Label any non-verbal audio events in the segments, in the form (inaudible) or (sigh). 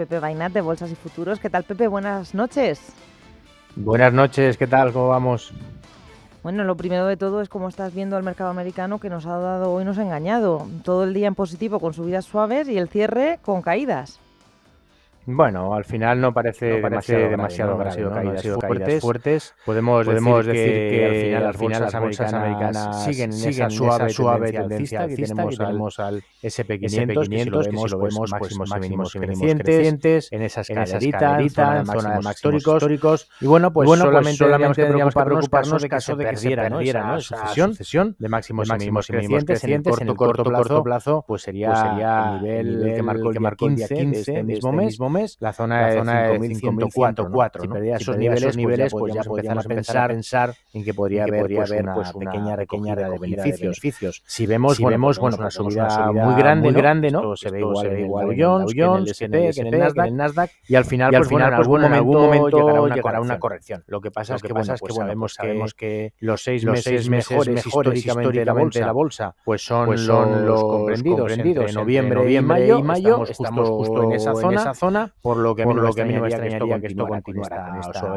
Pepe Bainat de Bolsas y Futuros. ¿Qué tal, Pepe? Buenas noches. Buenas noches, ¿qué tal? ¿Cómo vamos? Bueno, lo primero de todo es cómo estás viendo al mercado americano que nos ha dado hoy, nos ha engañado. Todo el día en positivo con subidas suaves y el cierre con caídas. Bueno, al final no parece, demasiado, demasiado, grave, ¿no? caídas, fuertes. caídas, fuertes. Podemos, decir, que, al final las bolsas, americanas, siguen, siguen esa suave, suave tendencia, alcista, que, tenemos al SP500, que si lo pues vemos, pues máximos, y mínimos, crecientes, en esas caderitas, zona, zona de máximos históricos. Y bueno, pues, pues solamente, tendríamos que preocuparnos, de caso de que se perdiera sucesión de máximos y mínimos crecientes en corto, corto plazo, pues sería el nivel que marcó el 15 en este mismo mes la zona, de 5.104. ¿no? Si perdía, esos, niveles, niveles, pues ya, pues podríamos empezar a pensar en que podría en que haber, podría pues, haber una, pues, una pequeña recogida de, de, beneficios. Si vemos, vemos pues bueno, una, pues subida una, muy grande, grande ¿no? Esto se ve igual, en, Jones, en el SP, en el Nasdaq, y al final, al pues, final en algún momento llegará una, una corrección. Lo que pasa es que, que sabemos, sabemos que los seis meses mejores históricamente de la bolsa pues son los comprendidos entre noviembre y mayo. Estamos justo en esa zona por lo que, por lo que a mí no me extrañaría que esto continuara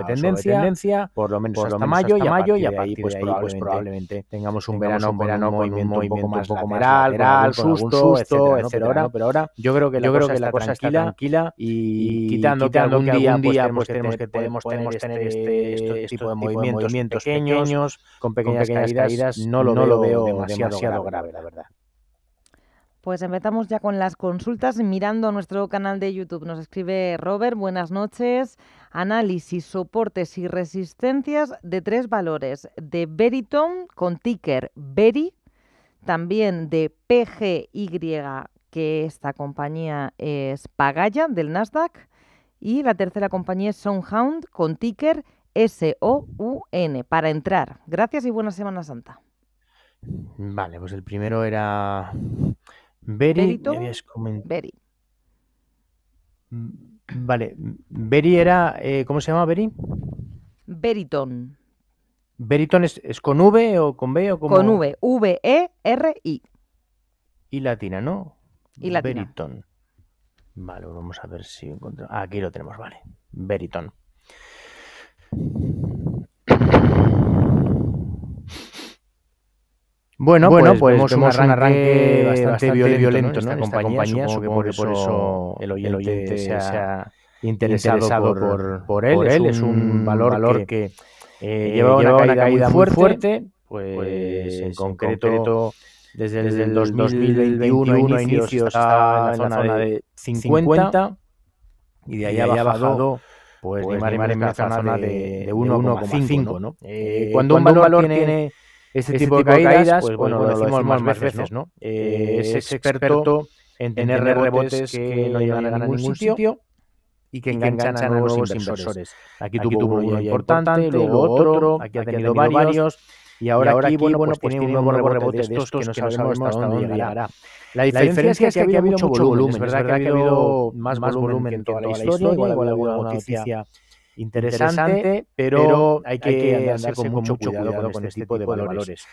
en esta, tendencia, por lo menos pues hasta mayo, y a mayo y a partir pues de ahí pues probablemente tengamos un verano un con un movimiento un poco más lateral, susto, etcétera, pero ahora yo creo que la cosa está tranquila y quitando que algún día pues tenemos que tener este tipo de movimientos pequeños con pequeñas caídas no lo veo demasiado grave, la verdad. Pues empezamos ya con las consultas mirando nuestro canal de YouTube. Nos escribe Robert, buenas noches. Análisis, soportes y resistencias de tres valores, de Veriton, con ticker VERI. también de PGY, que esta compañía es Pagaya del Nasdaq, y la tercera compañía es Soundhound con ticker S-O-U-N para entrar. Gracias y buena Semana Santa. Vale, pues el primero era Berry, mm, Vale, mm, Berry era, eh, ¿cómo se llama Berry? Beriton. ¿Beriton es, con V o con B o con Con V, V-E-R-I. Y latina, ¿no? Y latina. Beriton. Vale, pues vamos a ver si encontramos. Ah, aquí lo tenemos, vale. Beriton. Bueno, bueno pues, hemos pues vemos un arranque, bastante, violento, ¿no? Esta, compañía, supongo que por eso el oyente, el se ha interesado, por, él. él. Es, un valor, que, eh, lleva una, caída, muy fuerte, pues, pues, en, concreto, desde, el 2021, a inicios está en la zona de 50, y de ahí ha bajado, pues, pues ni más ni menos la zona de, de 1,5, ¿no? Eh, eh, cuando, un valor tiene este, tipo, de caídas, pues, pues, bueno, lo, decimos más veces, ¿no? Eh, eh, es experto en tener rebotes que no llegan a ningún sitio, y que enganchan a nuevos inversores. Aquí, tuvo uno importante, luego otro, aquí ha tenido, varios, y ahora, y ahora aquí, bueno, pues, pues tiene un nuevo rebote de estos que no sabemos hasta dónde llegará. La diferencia, es que aquí, ha habido mucho volumen, es verdad que ha habido más volumen que en toda la historia, igual alguna noticia interesante, pero, hay que, hay andarse con, mucho cuidado, con este, este tipo de valores. valores.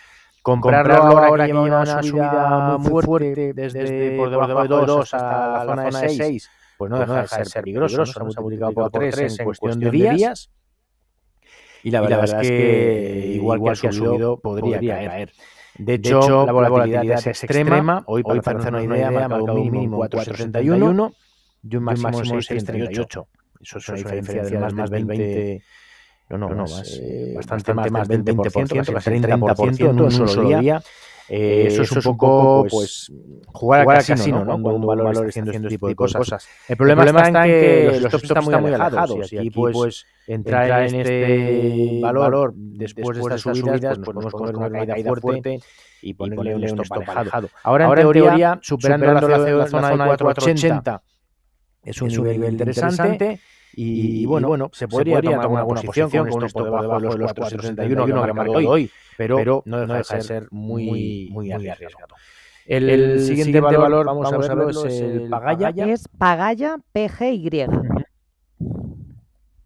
Comprarlo, ahora que lleva una subida muy fuerte, desde, por debajo de 2 hasta la zona de 6, pues no, pues deja, de ser peligroso. peligroso. Se ha multiplicado por 3 en, cuestión de días. días. Y la verdad, es que igual, que, ha subido, podría, caer. De hecho, la volatilidad, es, extrema. Hoy, por hoy para hacer una idea, ha marcado un mínimo 4,61 y un máximo de 6,38. Eso es una diferencia, de más del 20, no, no, no, más, eh, eh bastante, más del 20%, 20% casi 30%, en un solo día. Eh, eh, eso, es un, poco, pues, pues, jugar, jugar al casino, ¿no? Cuando un valor, valor está haciendo este, este tipo de cosas. El, problema está en que los stops están muy alejados, y aquí, pues, pues entrar en este, este valor después de estas subidas, pues podemos poner una caída fuerte y ponerle, un stop alejado. Ahora, en teoría, superando, la zona de 480 es un, nivel, interesante. y, bueno, bueno, se podría, se podría tomar, una posición, con, esto por debajo de los 461 que ha marcado hoy, pero, no, deja de ser muy, muy, arriesgado. El, siguiente, valor, vamos, a verlo, es el Pagaya. Es Pagaya PGY.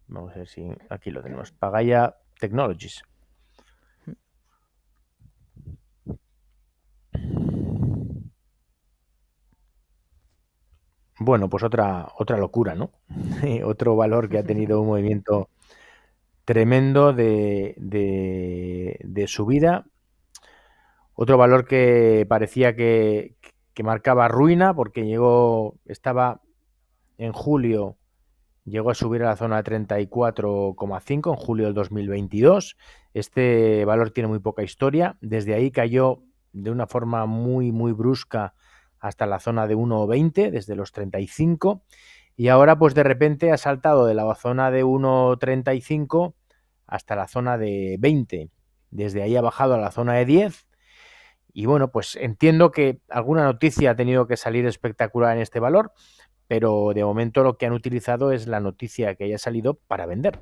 Vamos a ver si aquí lo tenemos. Pagaya Technologies. Mm. bueno, pues otra, otra locura, ¿no? (laughs) Otro valor que ha tenido un movimiento tremendo de, de, subida. Otro valor que parecía que, que, marcaba ruina porque llegó, estaba en julio, llegó a subir a la zona 34,5 en julio del 2022. Este valor tiene muy poca historia. Desde ahí cayó de una forma muy, muy brusca hasta la zona de 1,20 desde los 35 y ahora pues de repente ha saltado de la zona de 1,35 hasta la zona de 20. Desde ahí ha bajado a la zona de 10 y bueno, pues entiendo que alguna noticia ha tenido que salir espectacular en este valor, pero de momento lo que han utilizado es la noticia que haya salido para vender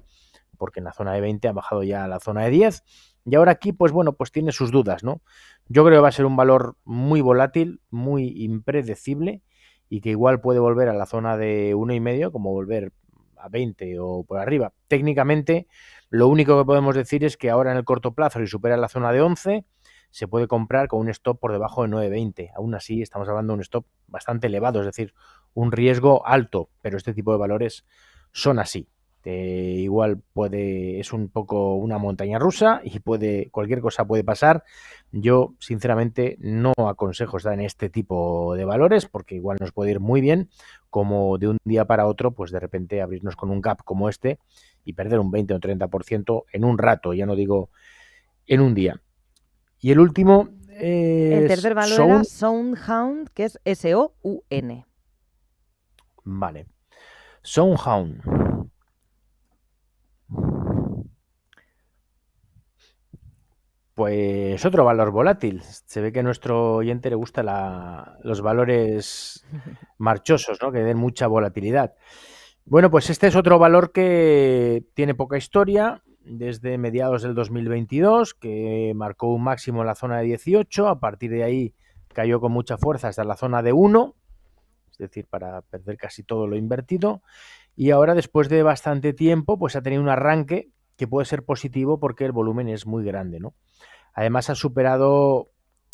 porque en la zona de 20 ha bajado ya a la zona de 10. Y ahora aquí, pues bueno, pues tiene sus dudas, ¿no? Yo creo que va a ser un valor muy volátil, muy impredecible y que igual puede volver a la zona de uno y medio, como volver a 20 o por arriba. Técnicamente, lo único que podemos decir es que ahora en el corto plazo, si supera la zona de 11, se puede comprar con un stop por debajo de 9.20. Aún así, estamos hablando de un stop bastante elevado, es decir, un riesgo alto, pero este tipo de valores son así. Este, igual puede, es un poco una montaña rusa y puede, cualquier cosa puede pasar. Yo, sinceramente, no aconsejo estar en este tipo de valores porque igual nos puede ir muy bien, como de un día para otro, pues de repente abrirnos con un gap como este y perder un 20 o 30% en un rato, ya no digo en un día. Y el último. el tercer valor era Soundhound, que es S-O-U-N. Vale. Soundhound. Pues otro valor volátil. Se ve que a nuestro oyente le gustan los valores marchosos, ¿no? que den mucha volatilidad. Bueno, pues este es otro valor que tiene poca historia desde mediados del 2022, que marcó un máximo en la zona de 18, a partir de ahí cayó con mucha fuerza hasta la zona de 1, es decir, para perder casi todo lo invertido, y ahora después de bastante tiempo, pues ha tenido un arranque que puede ser positivo porque el volumen es muy grande, ¿no? Además ha superado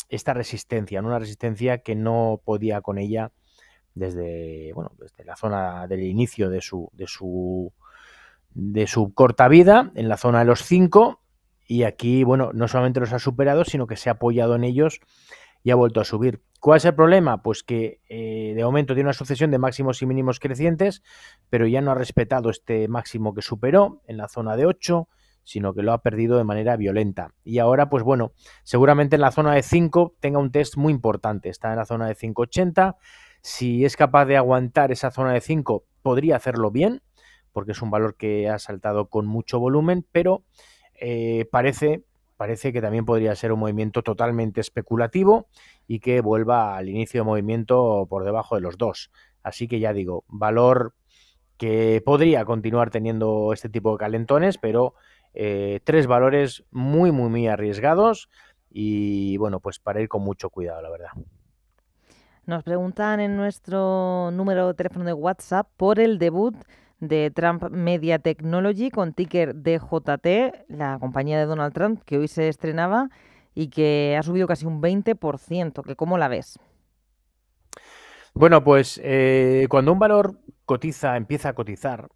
esta resistencia, una resistencia que no podía con ella desde, bueno, desde la zona del inicio de su, de su, de su corta vida, en la zona de los 5, y aquí, bueno, no solamente los ha superado, sino que se ha apoyado en ellos y ha vuelto a subir. ¿Cuál es el problema? Pues que eh, de momento tiene una sucesión de máximos y mínimos crecientes, pero ya no ha respetado este máximo que superó en la zona de 8, sino que lo ha perdido de manera violenta. Y ahora, pues bueno, seguramente en la zona de 5 tenga un test muy importante. Está en la zona de 580. Si es capaz de aguantar esa zona de 5, podría hacerlo bien, porque es un valor que ha saltado con mucho volumen, pero eh, parece parece que también podría ser un movimiento totalmente especulativo y que vuelva al inicio de movimiento por debajo de los dos. Así que ya digo, valor que podría continuar teniendo este tipo de calentones, pero eh, tres valores muy, muy, muy arriesgados y bueno, pues para ir con mucho cuidado, la verdad. Nos preguntan en nuestro número de teléfono de WhatsApp por el debut de Trump Media Technology con ticker DJT, la compañía de Donald Trump que hoy se estrenaba y que ha subido casi un 20%, que ¿cómo la ves? Bueno, pues eh, cuando un valor cotiza, empieza a cotizar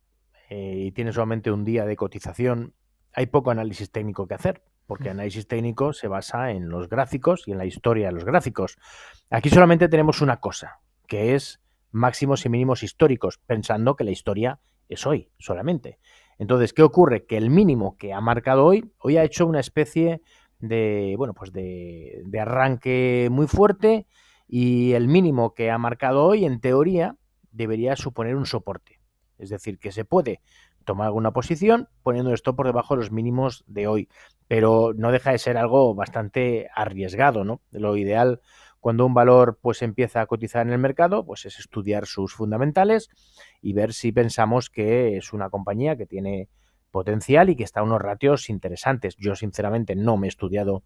eh, y tiene solamente un día de cotización, hay poco análisis técnico que hacer, porque análisis técnico se basa en los gráficos y en la historia de los gráficos. Aquí solamente tenemos una cosa, que es máximos y mínimos históricos, pensando que la historia es hoy solamente. Entonces, ¿qué ocurre? Que el mínimo que ha marcado hoy, hoy ha hecho una especie de, bueno, pues de, de arranque muy fuerte y el mínimo que ha marcado hoy, en teoría, debería suponer un soporte. Es decir, que se puede tomar alguna posición poniendo esto por debajo de los mínimos de hoy, pero no deja de ser algo bastante arriesgado, ¿no? Lo ideal cuando un valor pues empieza a cotizar en el mercado, pues es estudiar sus fundamentales y ver si pensamos que es una compañía que tiene potencial y que está a unos ratios interesantes. Yo sinceramente no me he estudiado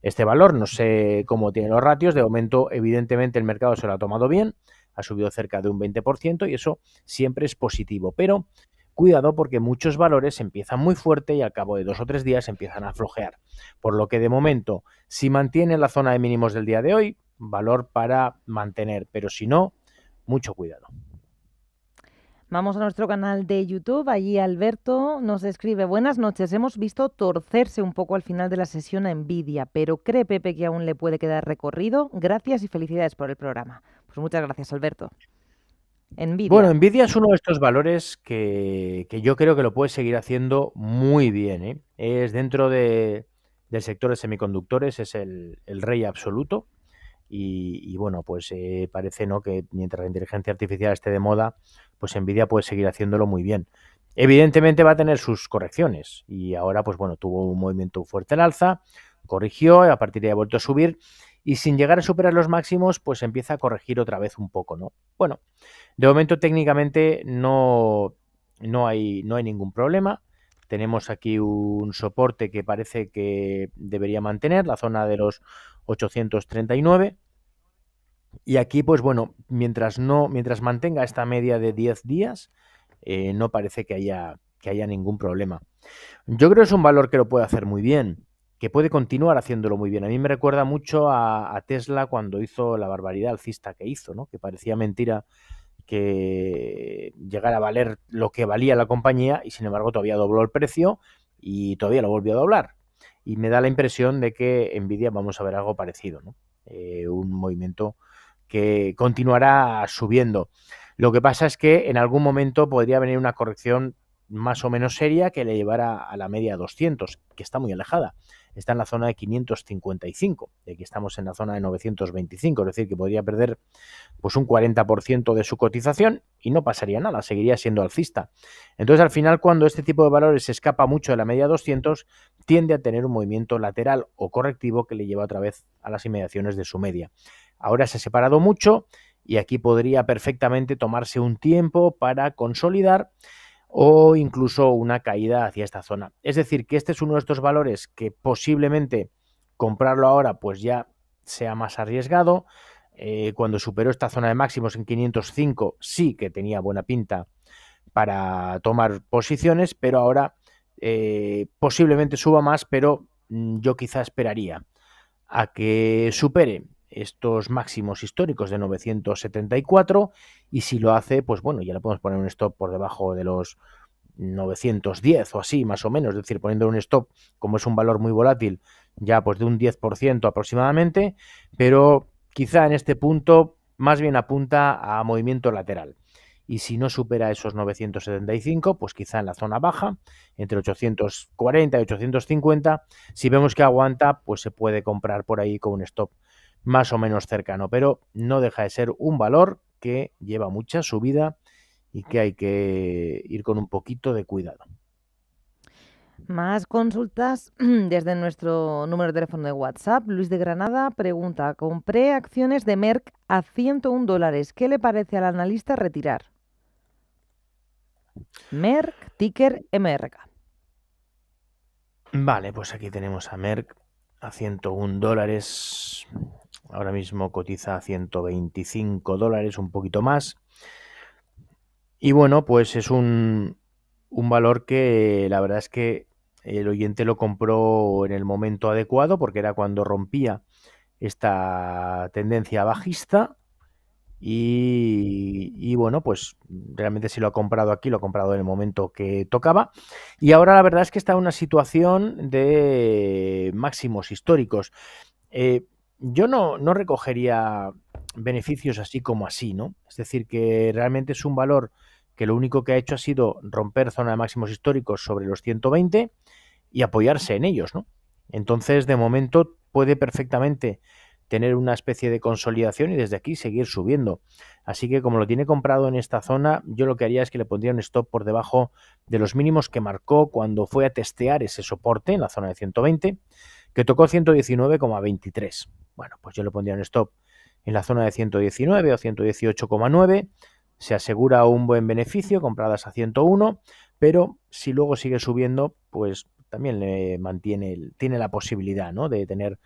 este valor, no sé cómo tiene los ratios, de momento evidentemente el mercado se lo ha tomado bien, ha subido cerca de un 20% y eso siempre es positivo, pero cuidado porque muchos valores empiezan muy fuerte y al cabo de dos o tres días empiezan a flojear. Por lo que de momento, si mantiene la zona de mínimos del día de hoy, valor para mantener, pero si no, mucho cuidado. Vamos a nuestro canal de YouTube. Allí Alberto nos escribe, buenas noches, hemos visto torcerse un poco al final de la sesión a Nvidia, pero cree Pepe que aún le puede quedar recorrido. Gracias y felicidades por el programa. Pues muchas gracias Alberto. Bueno, Nvidia es uno de estos valores que, yo creo que lo puede seguir haciendo muy bien. ¿eh? Es dentro de, del sector de semiconductores, es el rey absoluto. Y, bueno, pues eh, parece ¿no? que mientras la inteligencia artificial esté de moda, pues Nvidia puede seguir haciéndolo muy bien. Evidentemente va a tener sus correcciones y ahora pues bueno, tuvo un movimiento fuerte al alza, corrigió, a partir de ahí ha vuelto a subir y sin llegar a superar los máximos, pues empieza a corregir otra vez un poco, ¿no? Bueno, de momento técnicamente no, no, hay, no hay ningún problema. Tenemos aquí un soporte que parece que debería mantener, la zona de los 839. Y aquí, pues bueno, mientras no, mientras mantenga esta media de 10 días, eh, no parece que haya, que haya ningún problema. Yo creo que es un valor que lo puede hacer muy bien, que puede continuar haciéndolo muy bien. A mí me recuerda mucho a, Tesla cuando hizo la barbaridad alcista que hizo, ¿no? Que parecía mentira que llegara a valer lo que valía la compañía y sin embargo todavía dobló el precio y todavía lo volvió a doblar. Y me da la impresión de que Nvidia vamos a ver algo parecido, ¿no? Eh, un movimiento que continuará subiendo. Lo que pasa es que en algún momento podría venir una corrección más o menos seria que le llevara a la media 200, que está muy alejada. Está en la zona de 555, y aquí estamos en la zona de 925, es decir, que podría perder pues un 40% de su cotización y no pasaría nada, seguiría siendo alcista. Entonces, al final, cuando este tipo de valores se escapa mucho de la media 200, tiende a tener un movimiento lateral o correctivo que le lleva otra vez a las inmediaciones de su media. Ahora se ha separado mucho y aquí podría perfectamente tomarse un tiempo para consolidar o incluso una caída hacia esta zona. Es decir, que este es uno de estos valores que posiblemente comprarlo ahora pues ya sea más arriesgado. Eh, cuando superó esta zona de máximos en 505 sí que tenía buena pinta para tomar posiciones, pero ahora eh, posiblemente suba más, pero mm, yo quizá esperaría a que supere estos máximos históricos de 974 y si lo hace, pues bueno, ya le podemos poner un stop por debajo de los 910 o así, más o menos, es decir, poniendo un stop, como es un valor muy volátil, ya pues de un 10% aproximadamente, pero quizá en este punto más bien apunta a movimiento lateral. Y si no supera esos 975, pues quizá en la zona baja, entre 840 y 850, si vemos que aguanta, pues se puede comprar por ahí con un stop más o menos cercano, pero no deja de ser un valor que lleva mucha subida y que hay que ir con un poquito de cuidado. Más consultas (clears throat) desde nuestro número de teléfono de WhatsApp. Luis de Granada pregunta, compré acciones de Merck a 101 dólares. ¿Qué le parece al analista retirar? Merck, ticker MRK. Vale, pues aquí tenemos a Merck a 101 dólares. Ahora mismo cotiza a 125 dólares, un poquito más. Y bueno, pues es un, valor que la verdad es que el oyente lo compró en el momento adecuado porque era cuando rompía esta tendencia bajista. Y, bueno, pues realmente si lo ha comprado aquí, lo ha comprado en el momento que tocaba. Y ahora la verdad es que está en una situación de máximos históricos. Eh, yo no, recogería beneficios así como así, ¿no? Es decir, que realmente es un valor que lo único que ha hecho ha sido romper zona de máximos históricos sobre los 120 y apoyarse en ellos, ¿no? Entonces, de momento, puede perfectamente tener una especie de consolidación y desde aquí seguir subiendo. Así que como lo tiene comprado en esta zona, yo lo que haría es que le pondría un stop por debajo de los mínimos que marcó cuando fue a testear ese soporte en la zona de 120 que tocó 119,23. Bueno, pues yo le pondría un stop en la zona de 119 o 118,9. Se asegura un buen beneficio, compradas a 101, pero si luego sigue subiendo, pues también le mantiene, tiene la posibilidad ¿no? de tener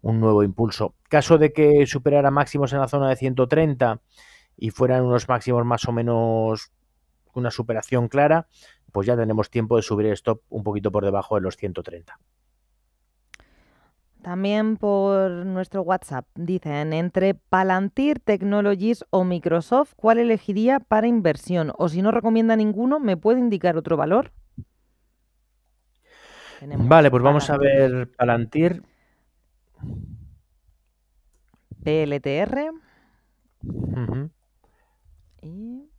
un nuevo impulso. Caso de que superara máximos en la zona de 130 y fueran unos máximos más o menos una superación clara, pues ya tenemos tiempo de subir el stop un poquito por debajo de los 130. También por nuestro WhatsApp dicen, entre Palantir Technologies o Microsoft, ¿cuál elegiría para inversión? O si no recomienda ninguno, ¿me puede indicar otro valor? vale, pues vamos a ver Palantir. PLTR. Y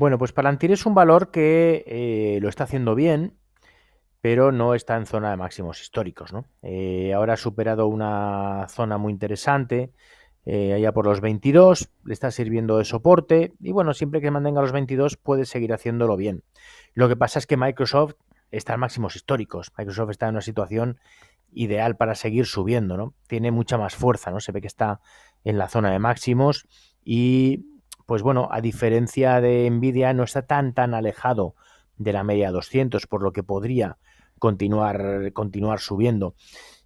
Bueno, pues Palantir es un valor que eh, lo está haciendo bien, pero no está en zona de máximos históricos. Eh, ahora ha superado una zona muy interesante, eh, allá por los 22, le está sirviendo de soporte y bueno, siempre que mantenga los 22 puede seguir haciéndolo bien. Lo que pasa es que Microsoft está en máximos históricos. Microsoft está en una situación ideal para seguir subiendo, ¿no? Tiene mucha más fuerza, ¿no? Se ve que está en la zona de máximos y pues bueno, a diferencia de Nvidia, no está tan tan alejado de la media 200, por lo que podría continuar, continuar subiendo.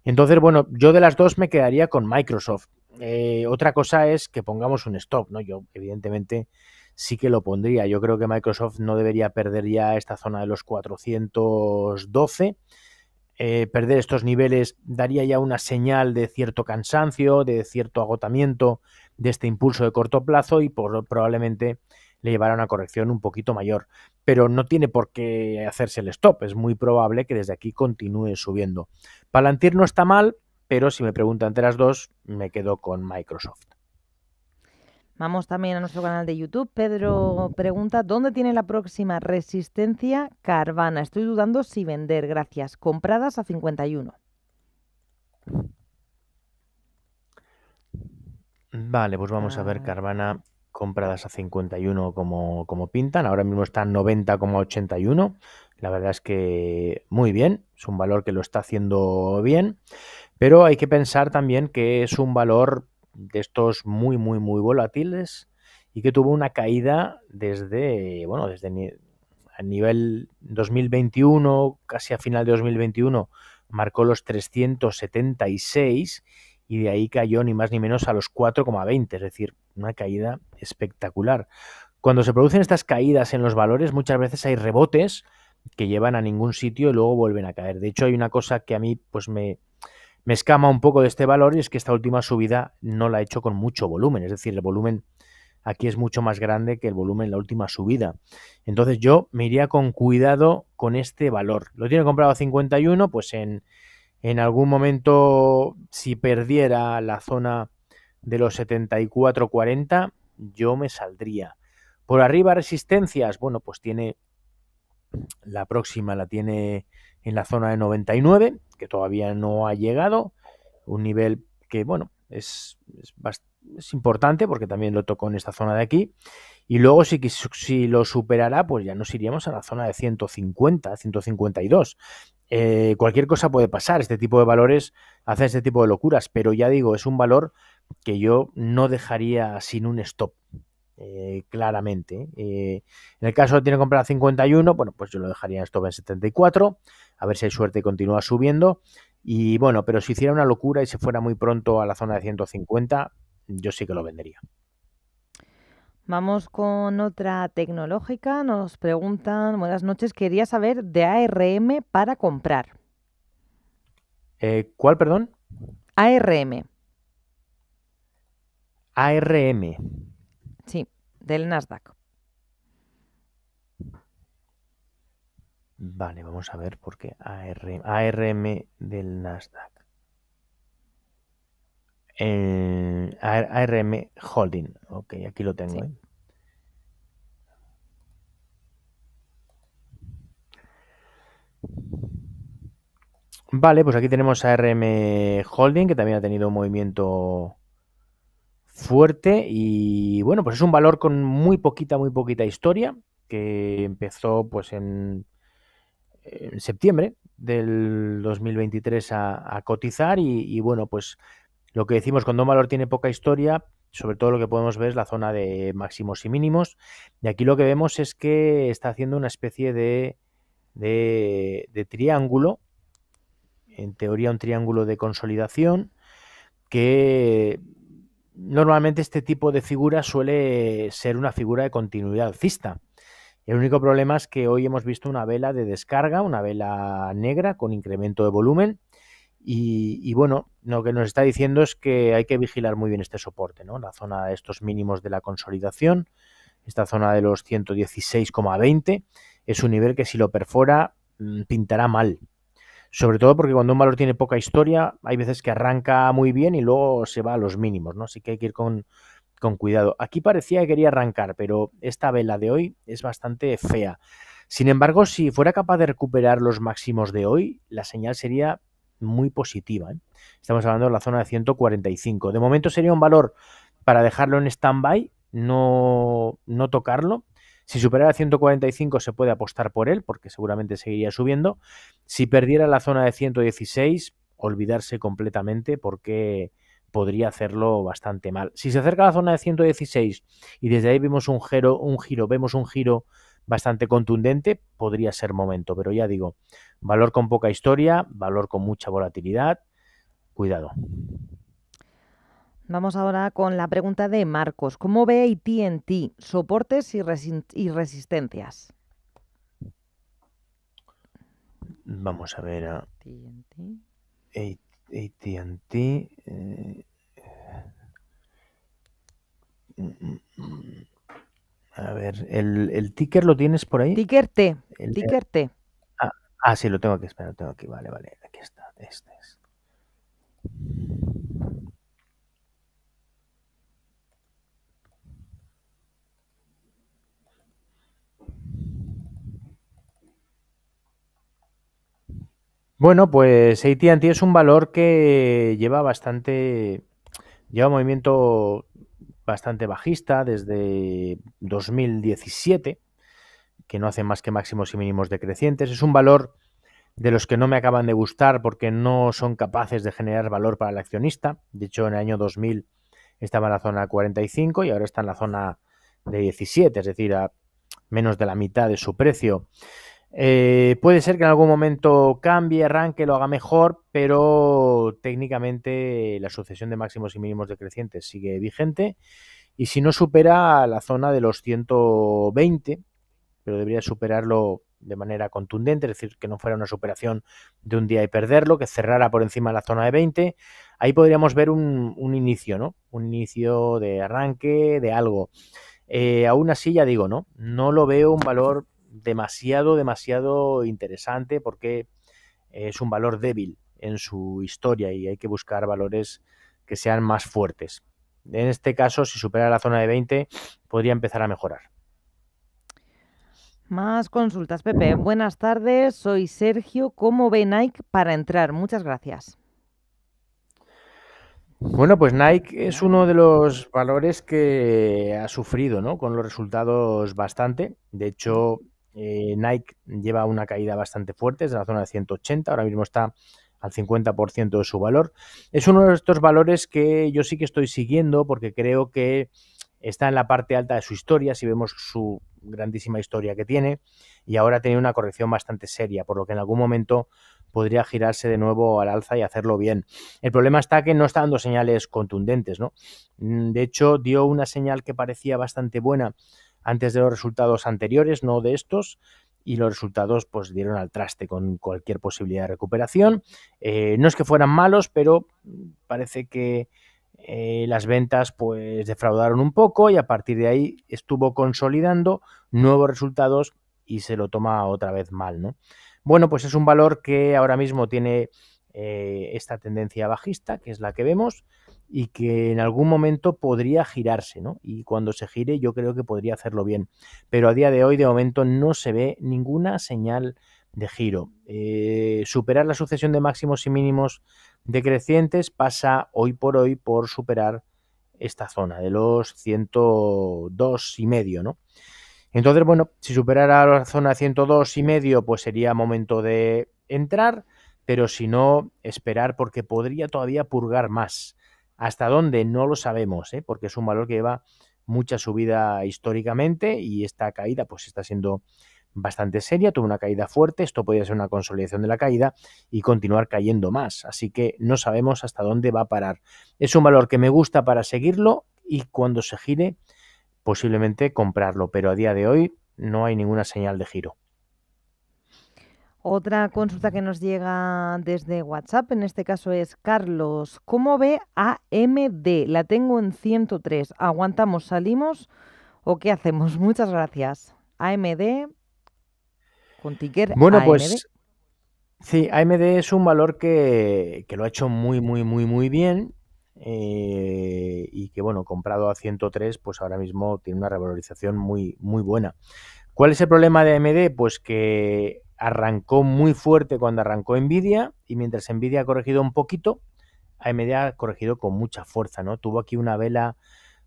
Entonces, bueno, yo de las dos me quedaría con Microsoft. Eh, otra cosa es que pongamos un stop, ¿no? Yo, evidentemente, sí que lo pondría. Yo creo que Microsoft no debería perder ya esta zona de los 412 eh, perder estos niveles daría ya una señal de cierto cansancio, de cierto agotamiento de este impulso de corto plazo y probablemente le llevará a una corrección un poquito mayor. Pero no tiene por qué hacerse el stop, es muy probable que desde aquí continúe subiendo. Palantir no está mal, pero si me preguntan entre las dos, me quedo con Microsoft. Vamos también a nuestro canal de YouTube. Pedro pregunta, ¿dónde tiene la próxima resistencia Carvana? Estoy dudando si vender, gracias. Compradas a 51. Vale, pues vamos a ver ah. Carvana compradas a 51 como, como pintan. Ahora mismo está 90,81. La verdad es que muy bien. Es un valor que lo está haciendo bien. Pero hay que pensar también que es un valor de estos muy, muy, muy volátiles y que tuvo una caída desde, bueno, desde a nivel 2021, casi a final de 2021, marcó los 376 y de ahí cayó ni más ni menos a los 4,20, es decir, una caída espectacular. Cuando se producen estas caídas en los valores, muchas veces hay rebotes que llevan a ningún sitio y luego vuelven a caer. De hecho, hay una cosa que a mí pues me, me escama un poco de este valor y es que esta última subida no la he hecho con mucho volumen, es decir, el volumen aquí es mucho más grande que el volumen en la última subida. Entonces yo me iría con cuidado con este valor. Lo tiene comprado a 51, pues en, en algún momento si perdiera la zona de los 74.40 yo me saldría. Por arriba resistencias, bueno, pues tiene la próxima, la tiene en la zona de 99, que todavía no ha llegado, un nivel que, bueno, es, es, importante porque también lo tocó en esta zona de aquí. Y luego si, si lo superará, pues ya nos iríamos a la zona de 150, 152. Eh, cualquier cosa puede pasar, este tipo de valores hacen este tipo de locuras, pero ya digo, es un valor que yo no dejaría sin un stop. Eh, claramente. Eh, en el caso de tiene que comprar a 51, bueno, pues yo lo dejaría en stop en 74, a ver si hay suerte y continúa subiendo. Y bueno, pero si hiciera una locura y se fuera muy pronto a la zona de 150, yo sí que lo vendería. Vamos con otra tecnológica. Nos preguntan, buenas noches, quería saber de ARM para comprar. Eh, ¿Cuál, perdón? ARM. ARM. Sí, del Nasdaq. Vale, vamos a ver por qué ARM, del Nasdaq. Eh, ARM Holding. Ok, aquí lo tengo. ¿eh? Vale, pues aquí tenemos ARM Holding, que también ha tenido un movimiento fuerte y bueno, pues es un valor con muy poquita, muy poquita historia que empezó pues en, en septiembre del 2023 a, cotizar y, bueno, pues lo que decimos cuando un valor tiene poca historia, sobre todo lo que podemos ver es la zona de máximos y mínimos y aquí lo que vemos es que está haciendo una especie de, de, de triángulo, en teoría un triángulo de consolidación que normalmente este tipo de figura suele ser una figura de continuidad alcista. El único problema es que hoy hemos visto una vela de descarga, una vela negra con incremento de volumen. Y, bueno, lo que nos está diciendo es que hay que vigilar muy bien este soporte, ¿no? La zona de estos mínimos de la consolidación, esta zona de los 116,20, es un nivel que si lo perfora mm, pintará mal. Sobre todo porque cuando un valor tiene poca historia, hay veces que arranca muy bien y luego se va a los mínimos, ¿no? Así que hay que ir con, cuidado. Aquí parecía que quería arrancar, pero esta vela de hoy es bastante fea. Sin embargo, si fuera capaz de recuperar los máximos de hoy, la señal sería muy positiva. ¿eh? Estamos hablando de la zona de 145. De momento sería un valor para dejarlo en stand-by, no, no tocarlo, si superara 145 se puede apostar por él porque seguramente seguiría subiendo. Si perdiera la zona de 116, olvidarse completamente porque podría hacerlo bastante mal. Si se acerca a la zona de 116 y desde ahí vemos un giro, un giro, vemos un giro bastante contundente, podría ser momento, pero ya digo, valor con poca historia, valor con mucha volatilidad, cuidado. Vamos ahora con la pregunta de Marcos. ¿Cómo ve ATT soportes y, resistencias? Vamos a ver a ah. ATT. Eh, mm, mm, mm. A ver, ¿el, ticker lo tienes por ahí? Ticker T. El, ticker T. Ah, ah, sí, lo tengo aquí, espera, lo tengo aquí. Vale, vale, aquí está. Este es. Bueno, pues ATT es un valor que lleva bastante. lleva movimiento bastante bajista desde 2017, que no hace más que máximos y mínimos decrecientes. Es un valor de los que no me acaban de gustar porque no son capaces de generar valor para el accionista. De hecho, en el año 2000 estaba en la zona 45 y ahora está en la zona de 17, es decir, a menos de la mitad de su precio. Eh, puede ser que en algún momento cambie, arranque, lo haga mejor, pero técnicamente la sucesión de máximos y mínimos decrecientes sigue vigente. Y si no supera la zona de los 120, pero debería superarlo de manera contundente, es decir, que no fuera una superación de un día y perderlo, que cerrara por encima de la zona de 20, ahí podríamos ver un, inicio, ¿no? Un inicio de arranque, de algo. Eh, aún así, ya digo, ¿no? No lo veo un valor demasiado, demasiado interesante porque es un valor débil en su historia y hay que buscar valores que sean más fuertes. En este caso, si supera la zona de 20, podría empezar a mejorar. Más consultas, Pepe. Buenas tardes, soy Sergio. ¿Cómo ve Nike para entrar? Muchas gracias. Bueno, pues Nike es uno de los valores que ha sufrido, ¿no? Con los resultados bastante. De hecho, eh, Nike lleva una caída bastante fuerte, es de la zona de 180, ahora mismo está al 50% de su valor. Es uno de estos valores que yo sí que estoy siguiendo porque creo que está en la parte alta de su historia, si vemos su grandísima historia que tiene, y ahora tiene una corrección bastante seria, por lo que en algún momento podría girarse de nuevo al alza y hacerlo bien. El problema está que no está dando señales contundentes, ¿no? Mm, de hecho, dio una señal que parecía bastante buena antes de los resultados anteriores, no de estos, y los resultados pues dieron al traste con cualquier posibilidad de recuperación. Eh, no es que fueran malos, pero parece que eh, las ventas pues defraudaron un poco y a partir de ahí estuvo consolidando nuevos resultados y se lo toma otra vez mal, Bueno, pues es un valor que ahora mismo tiene eh, esta tendencia bajista, que es la que vemos, y que en algún momento podría girarse, ¿no? Y cuando se gire yo creo que podría hacerlo bien. Pero a día de hoy, de momento, no se ve ninguna señal de giro. Eh, superar la sucesión de máximos y mínimos decrecientes pasa hoy por hoy por superar esta zona de los 102 y medio, ¿no? Entonces, bueno, si superara la zona 102 y medio, pues sería momento de entrar, pero si no, esperar porque podría todavía purgar más. Hasta dónde no lo sabemos, ¿eh? porque es un valor que lleva mucha subida históricamente y esta caída pues está siendo bastante seria, tuvo una caída fuerte, esto podría ser una consolidación de la caída y continuar cayendo más, así que no sabemos hasta dónde va a parar. Es un valor que me gusta para seguirlo y cuando se gire posiblemente comprarlo, pero a día de hoy no hay ninguna señal de giro. Otra consulta que nos llega desde WhatsApp, en este caso es Carlos, ¿cómo ve AMD? La tengo en 103. ¿Aguantamos, salimos o qué hacemos? (laughs) Muchas gracias. AMD con ticker Bueno, pues sí, AMD es un valor que, lo ha hecho muy, muy, muy, muy bien. Eh, y que bueno, comprado a 103, pues ahora mismo tiene una revalorización muy, muy buena. ¿Cuál es el problema de AMD? Pues que arrancó muy fuerte cuando arrancó Nvidia y mientras Nvidia ha corregido un poquito, AMD ha corregido con mucha fuerza, ¿no? Tuvo aquí una vela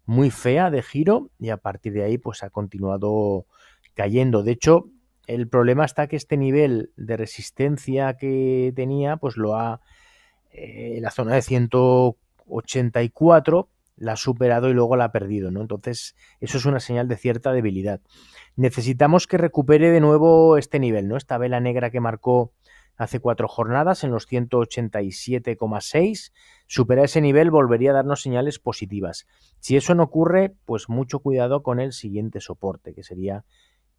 muy fea de giro y a partir de ahí pues ha continuado cayendo. De hecho, el problema está que este nivel de resistencia que tenía pues lo ha en eh, la zona de 184 la ha superado y luego la ha perdido, ¿no? Entonces, eso es una señal de cierta debilidad. Necesitamos que recupere de nuevo este nivel, ¿no? Esta vela negra que marcó hace cuatro jornadas en los 187,6, supera ese nivel, volvería a darnos señales positivas. Si eso no ocurre, pues mucho cuidado con el siguiente soporte, que sería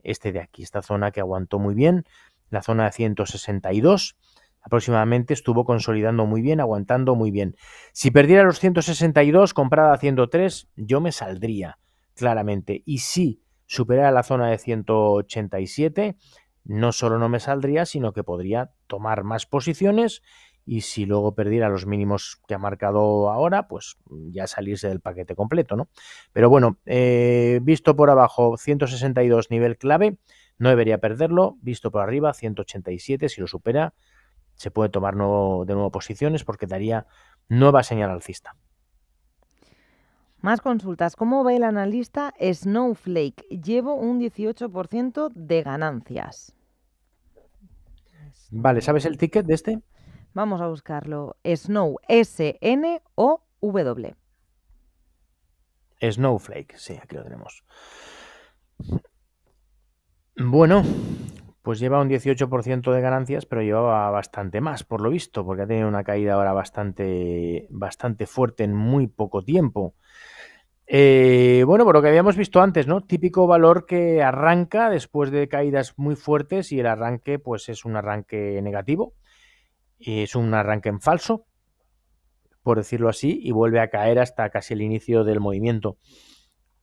este de aquí, esta zona que aguantó muy bien, la zona de 162, aproximadamente estuvo consolidando muy bien, aguantando muy bien. Si perdiera los 162, comprada a 103, yo me saldría, claramente. Y si superara la zona de 187, no solo no me saldría, sino que podría tomar más posiciones y si luego perdiera los mínimos que ha marcado ahora, pues ya salirse del paquete completo, ¿no? Pero bueno, eh, visto por abajo 162 nivel clave, no debería perderlo, visto por arriba 187 si lo supera, se puede tomar de nuevo posiciones porque daría nueva señal alcista. Más consultas. ¿Cómo va el analista Snowflake? Llevo un 18% de ganancias. Vale, ¿sabes el ticket de este? Vamos a buscarlo. Snow, S-N-O-W. Snowflake, sí, aquí lo tenemos. Bueno, pues lleva un 18% de ganancias, pero llevaba bastante más, por lo visto, porque ha tenido una caída ahora bastante, bastante fuerte en muy poco tiempo. Eh, bueno, por lo que habíamos visto antes, ¿no? Típico valor que arranca después de caídas muy fuertes y el arranque, pues es un arranque negativo, es un arranque en falso, por decirlo así, y vuelve a caer hasta casi el inicio del movimiento.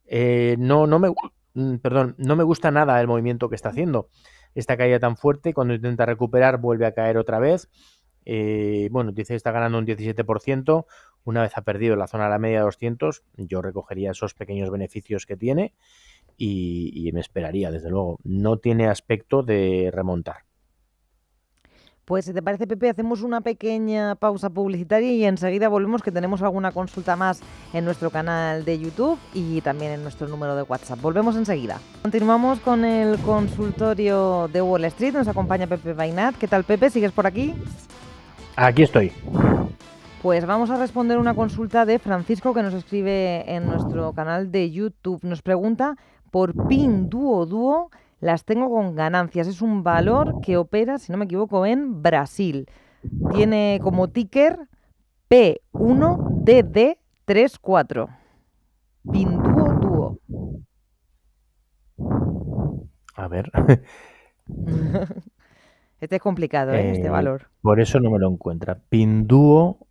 Eh, no, no me, mm, perdón, no me gusta nada el movimiento que está haciendo esta caída tan fuerte. Cuando intenta recuperar, vuelve a caer otra vez. Eh, bueno, dice que está ganando un 17%. Una vez ha perdido la zona de la media de 200, yo recogería esos pequeños beneficios que tiene y me esperaría, desde luego. No tiene aspecto de remontar. Pues si te parece, Pepe, hacemos una pequeña pausa publicitaria y enseguida volvemos que tenemos alguna consulta más en nuestro canal de YouTube y también en nuestro número de WhatsApp. Volvemos enseguida. Continuamos con el consultorio de Wall Street. Nos acompaña Pepe Bainat. ¿Qué tal, Pepe? ¿Sigues por aquí? Aquí estoy. Pues vamos a responder una consulta de Francisco que nos escribe en nuestro canal de YouTube. Nos pregunta por PIN Duo Duo las tengo con ganancias. Es un valor que opera, si no me equivoco, en Brasil. Tiene como ticker P1DD34. Pinduo Duo. A ver. (laughs) este es complicado, ¿eh? este eh, valor. Por eso no me lo encuentra. Pinduo.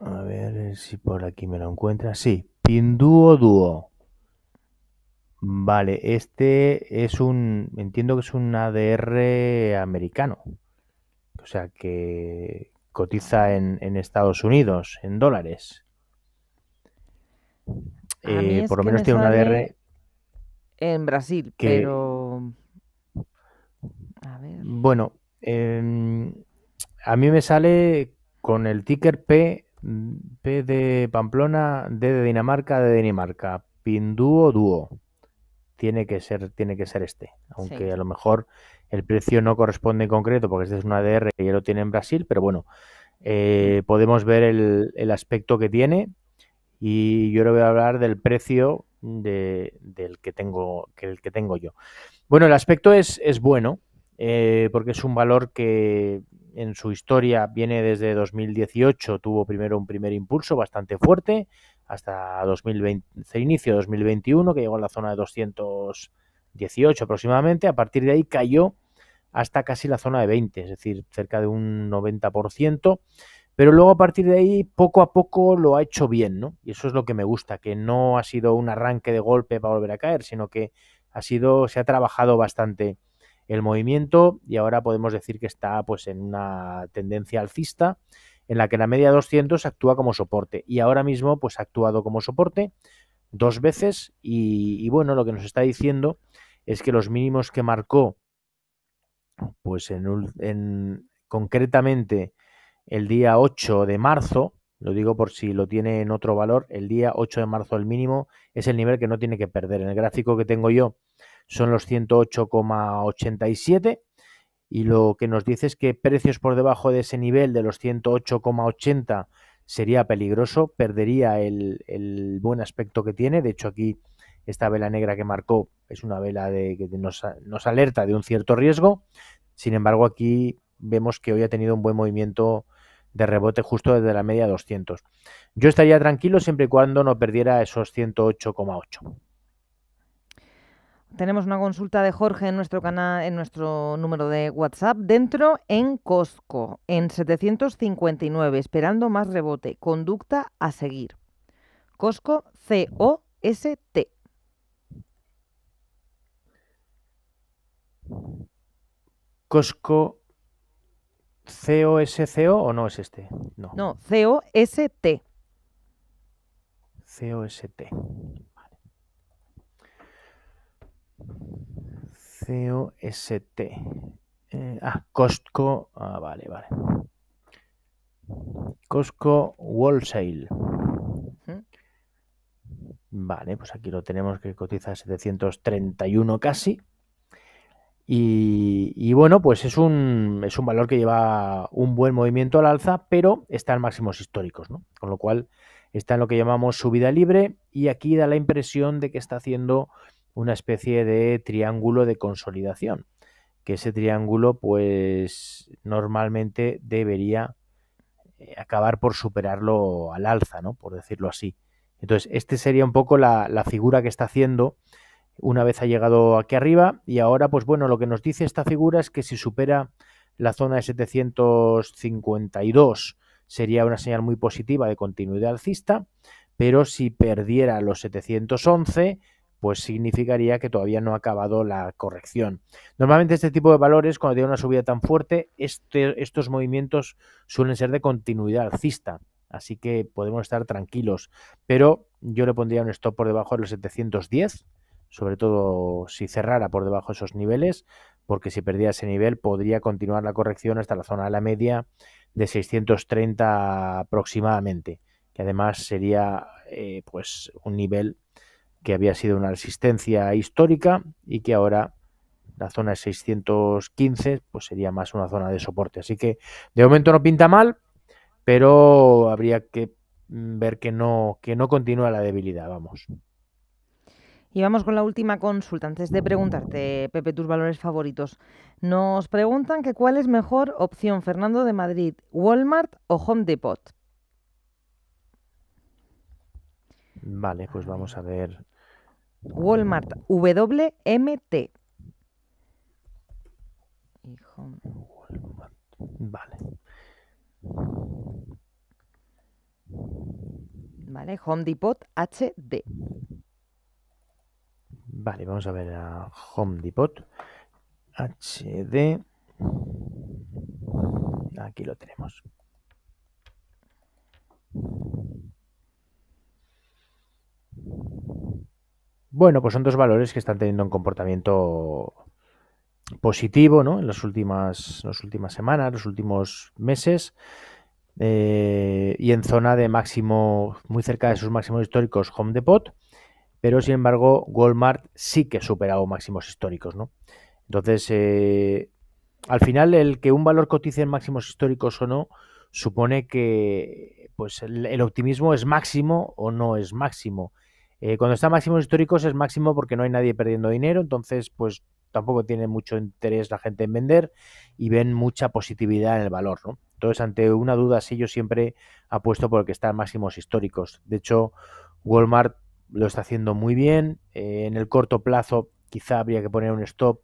A ver eh, si por aquí me lo encuentra. Sí, Pinduo Duo. Vale, este es un, entiendo que es un ADR americano, o sea que cotiza en, Estados Unidos, en dólares. Eh, por lo menos tiene un ADR... En Brasil, pero... A ver. Bueno, em, a mí me sale con el ticker P, P de Pamplona, D de Dinamarca, de Dinamarca, Pinduo Duo tiene que ser, tiene que ser este. Aunque a lo mejor el precio no corresponde en concreto, porque este es una ADR que ya lo tiene en Brasil, pero bueno, eh, podemos ver el, el, aspecto que tiene. Y yo le voy a hablar del precio del que tengo, que el que tengo yo. Bueno, el aspecto es, es bueno, eh, porque es un valor que en su historia viene desde 2018, tuvo primero un primer impulso bastante fuerte, hasta 2020, inicio de 2021, que llegó a la zona de 218 aproximadamente. A partir de ahí cayó hasta casi la zona de 20, es decir, cerca de un 90%. Pero luego a partir de ahí, poco a poco lo ha hecho bien, ¿no? Y eso es lo que me gusta, que no ha sido un arranque de golpe para volver a caer, sino que ha sido, se ha trabajado bastante el movimiento y ahora podemos decir que está pues en una tendencia alcista en la que la media 200 actúa como soporte y ahora mismo pues ha actuado como soporte dos veces y, bueno, lo que nos está diciendo es que los mínimos que marcó pues en, concretamente el día 8 de marzo, lo digo por si lo tiene en otro valor, el día 8 de marzo el mínimo es el nivel que no tiene que perder. En el gráfico que tengo yo son los 108,87 y lo que nos dice es que precios por debajo de ese nivel de los 108,80 sería peligroso, perdería el, buen aspecto que tiene. De hecho, aquí esta vela negra que marcó es una vela de, que nos, nos alerta de un cierto riesgo. Sin embargo, aquí vemos que hoy ha tenido un buen movimiento de rebote justo desde la media 200. Yo estaría tranquilo siempre y cuando no perdiera esos 108,8. Tenemos una consulta de Jorge en nuestro canal, en nuestro número de WhatsApp. Dentro en Costco, en 759, esperando más rebote. Conducta a seguir. Costco C-O-S-T. Costco C-O-S-C-O o no es este. No, no C-O-S-T. C-O-S-T. COST. Eh, ah, Costco. Ah, vale, vale. Costco Wholesale. Vale, pues aquí lo tenemos que cotiza 731 casi. Y, bueno, pues es un, es un valor que lleva un buen movimiento al alza, pero está en máximos históricos, ¿no? Con lo cual está en lo que llamamos subida libre y aquí da la impresión de que está haciendo una especie de triángulo de consolidación, que ese triángulo pues normalmente debería eh, acabar por superarlo al alza, ¿no? por decirlo así. Entonces, este sería un poco la, la figura que está haciendo una vez ha llegado aquí arriba y ahora, pues bueno, lo que nos dice esta figura es que si supera la zona de 752 sería una señal muy positiva de continuidad alcista, pero si perdiera los 711 pues significaría que todavía no ha acabado la corrección. Normalmente este tipo de valores, cuando tiene una subida tan fuerte, este, estos movimientos suelen ser de continuidad alcista, así que podemos estar tranquilos, pero yo le pondría un stop por debajo de los 710, sobre todo si cerrara por debajo de esos niveles, porque si perdía ese nivel podría continuar la corrección hasta la zona de la media de 630 aproximadamente, que además sería eh, pues un nivel que había sido una resistencia histórica y que ahora la zona de 615 pues sería más una zona de soporte. Así que de momento no pinta mal, pero habría que mm, ver que no, que no continúa la debilidad, vamos. Y vamos con la última consulta. Antes de preguntarte, Pepe, tus valores favoritos. Nos preguntan que cuál es mejor opción, Fernando de Madrid, Walmart o Home Depot. Vale, pues vamos a ver. Walmart, WMT. Walmart. Vale. Vale, Home Depot HD. Vale, vamos a ver a Home Depot HD. Aquí lo tenemos. Bueno, pues son dos valores que están teniendo un comportamiento positivo ¿no? en las últimas, las últimas semanas, los últimos meses. Eh, y en zona de máximo, muy cerca de sus máximos históricos, Home Depot, pero sin embargo, Walmart sí que ha superado máximos históricos. Entonces, eh, al final, el que un valor cotice en máximos históricos o no, supone que pues el optimismo es máximo o no es máximo. Eh, cuando está máximos históricos es máximo porque no hay nadie perdiendo dinero, entonces pues tampoco tiene mucho interés la gente en vender y ven mucha positividad en el valor, ¿no? Entonces, ante una duda así, yo siempre apuesto por que está en máximos históricos. De hecho, Walmart lo está haciendo muy bien. Eh, en el corto plazo, quizá habría que poner un stop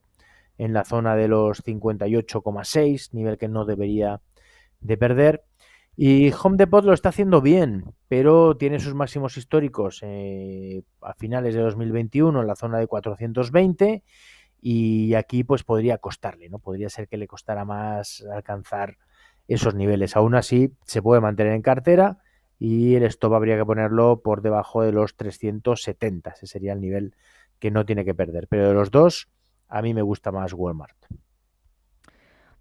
en la zona de los 58,6, nivel que no debería de perder. Y Home Depot lo está haciendo bien, pero tiene sus máximos históricos eh, a finales de 2021 en la zona de 420 y aquí pues podría costarle, ¿no? Podría ser que le costara más alcanzar esos niveles. Aún así, se puede mantener en cartera y el stop habría que ponerlo por debajo de los 370. Ese sería el nivel que no tiene que perder. Pero de los dos, a mí me gusta más Walmart.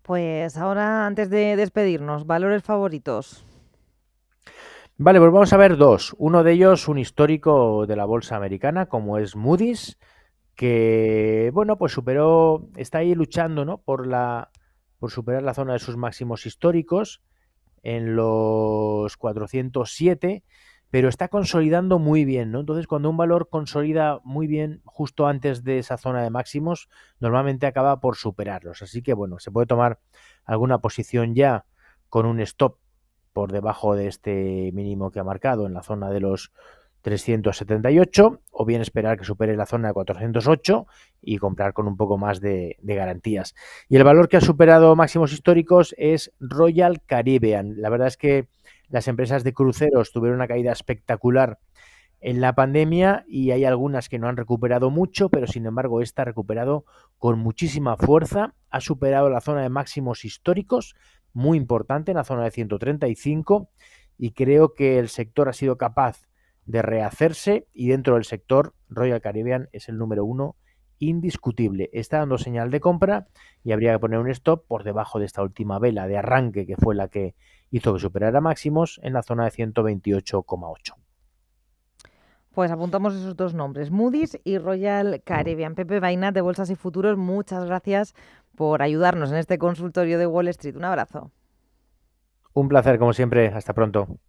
Pues ahora, antes de despedirnos, valores favoritos. Vale, pues vamos a ver dos. Uno de ellos, un histórico de la bolsa americana, como es Moody's, que, bueno, pues superó, está ahí luchando, ¿no? Por, la, por superar la zona de sus máximos históricos en los 407 pero está consolidando muy bien, ¿no? Entonces, cuando un valor consolida muy bien justo antes de esa zona de máximos, normalmente acaba por superarlos. Así que, bueno, se puede tomar alguna posición ya con un stop por debajo de este mínimo que ha marcado en la zona de los 378 o bien esperar que supere la zona de 408 y comprar con un poco más de, garantías. Y el valor que ha superado máximos históricos es Royal Caribbean. La verdad es que las empresas de cruceros tuvieron una caída espectacular en la pandemia y hay algunas que no han recuperado mucho, pero sin embargo esta ha recuperado con muchísima fuerza, ha superado la zona de máximos históricos, muy importante, en la zona de 135 y creo que el sector ha sido capaz de rehacerse y dentro del sector Royal Caribbean es el número uno indiscutible. Está dando señal de compra y habría que poner un stop por debajo de esta última vela de arranque que fue la que hizo que superara máximos en la zona de 128,8. Pues apuntamos esos dos nombres, Moody's y Royal Caribbean. Pepe Vaina de Bolsas y Futuros, muchas gracias por ayudarnos en este consultorio de Wall Street. Un abrazo. Un placer, como siempre. Hasta pronto.